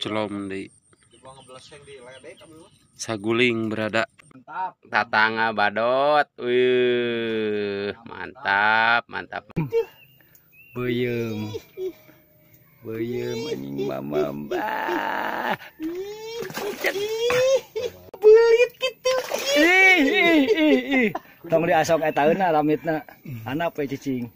celom di saguling berada tatanga badot Wih, mantap mantap beyem beyem anjing mama mbak belit gitu tong di asok etahun alamitna, anak pe ya, cicing